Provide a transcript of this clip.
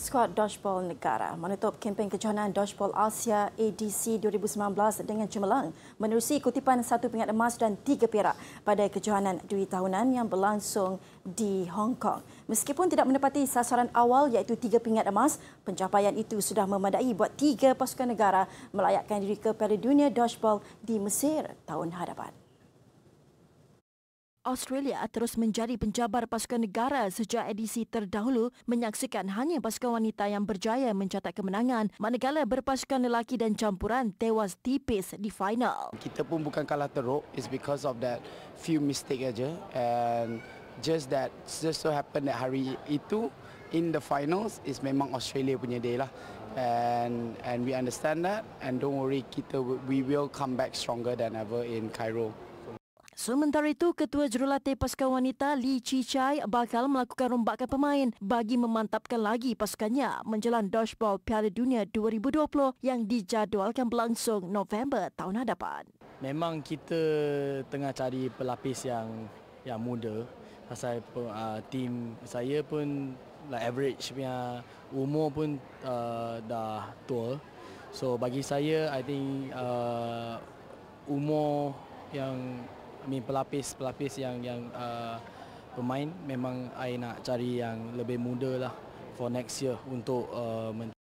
Skuad Dodgeball Negara menutup kempen kejohanan Dodgeball Asia ADC 2019 dengan cemerlang menerusi kutipan satu pingat emas dan tiga perak pada kejohanan dui tahunan yang berlangsung di Hong Kong. Meskipun tidak menepati sasaran awal iaitu tiga pingat emas, pencapaian itu sudah memadai buat tiga pasukan negara melayakkan diri ke Piala Dunia Dodgeball di Mesir tahun hadapan. Australia terus menjadi penjabar pasukan negara sejak edisi terdahulu menyaksikan hanya pasukan wanita yang berjaya mencatat kemenangan manakala berpasukan lelaki dan campuran tewas tipis di final. Kita pun bukan kalah teruk is because of that few mistake aja and just that just so happen that hari itu in the finals is memang Australia punya day lah and and we understand that and don't worry kita we will come back stronger than ever in Cairo. Sementara itu, Ketua Jurulatih Pasukan Wanita Li Chi Chai bakal melakukan rombakan pemain bagi memantapkan lagi pasukannya menjelang Dodgeball Piala Dunia 2020 yang dijadualkan berlangsung November tahun hadapan. Memang kita tengah cari pelapis yang yang muda. Pasal uh, ah, tim saya pun like average punya umur pun uh, dah tua. So bagi saya, I think uh, umur yang I mean pelapis-pelapis yang yang uh, pemain memang saya nak cari yang lebih muda lah for next year untuk uh, men-